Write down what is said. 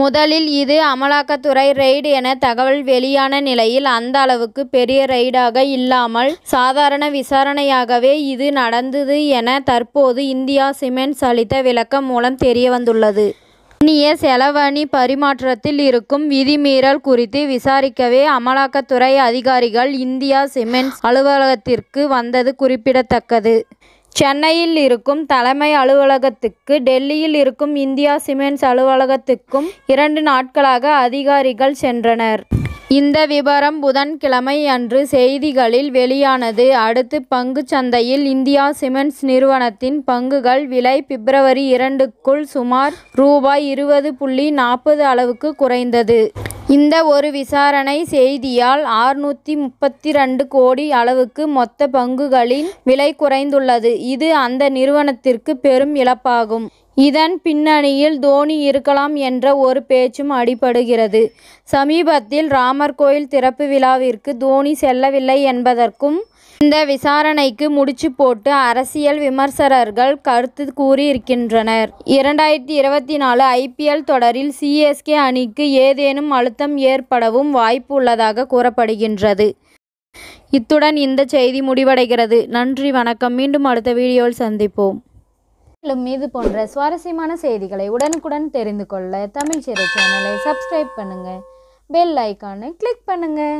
முதலில் இது அமலாக்கத்துறை ரெய்டு என தகவல் வெளியான நிலையில் அந்த அளவுக்கு பெரிய ரெய்டாக இல்லாமல் சாதாரண விசாரணையாகவே இது நடந்தது என தற்போது இந்தியா சிமெண்ட்ஸ் அளித்த விளக்கம் மூலம் தெரியவந்துள்ளது இனிய செலவணி பரிமாற்றத்தில் இருக்கும் விதிமீறல் குறித்து விசாரிக்கவே அமலாக்கத்துறை அதிகாரிகள் இந்தியா சிமெண்ட்ஸ் அலுவலகத்திற்கு வந்தது குறிப்பிடத்தக்கது சென்னையில் இருக்கும் தலைமை அலுவலகத்துக்கு டெல்லியில் இருக்கும் இந்தியா சிமெண்ட்ஸ் அலுவலகத்துக்கும் இரண்டு நாட்களாக அதிகாரிகள் சென்றனர் இந்த விபரம் புதன்கிழமை அன்று செய்திகளில் வெளியானது அடுத்து பங்கு சந்தையில் இந்தியா சிமெண்ட்ஸ் நிறுவனத்தின் பங்குகள் விலை பிப்ரவரி இரண்டுக்குள் சுமார் ரூபாய் இருபது புள்ளி நாற்பது அளவுக்கு குறைந்தது இந்த ஒரு விசாரணை செய்தியால் ஆற்நூத்தி முப்பத்தி ரெண்டு கோடி அளவுக்கு மொத்த பங்குகளின் விலை குறைந்துள்ளது இது அந்த நிறுவனத்திற்கு பெரும் இழப்பாகும் இதன் பின்னணியில் தோனி இருக்கலாம் என்ற ஒரு பேச்சும் அடிபடுகிறது சமீபத்தில் ராமர் கோயில் திறப்பு விழாவிற்கு தோனி செல்லவில்லை என்பதற்கும் இந்த விசாரணைக்கு முடிச்சு போட்டு அரசியல் விமர்சகர்கள் கருத்து கூறியிருக்கின்றனர் இரண்டாயிரத்தி இருபத்தி நாலு ஐபிஎல் தொடரில் சிஎஸ்கே அணிக்கு ஏதேனும் அழுத்தம் ஏற்படவும் வாய்ப்பு உள்ளதாக கூறப்படுகின்றது இத்துடன் இந்த செய்தி முடிவடைகிறது நன்றி வணக்கம் மீண்டும் அடுத்த வீடியோவில் சந்திப்போம் மேலும் மீது போன்ற சுவாரஸ்யமான செய்திகளை உடனுக்குடன் தெரிந்து கொள்ள தமிழ் சிறை சேனலை சப்ஸ்கிரைப் பண்ணுங்கள் பெல் ஐக்கானை கிளிக் பண்ணுங்கள்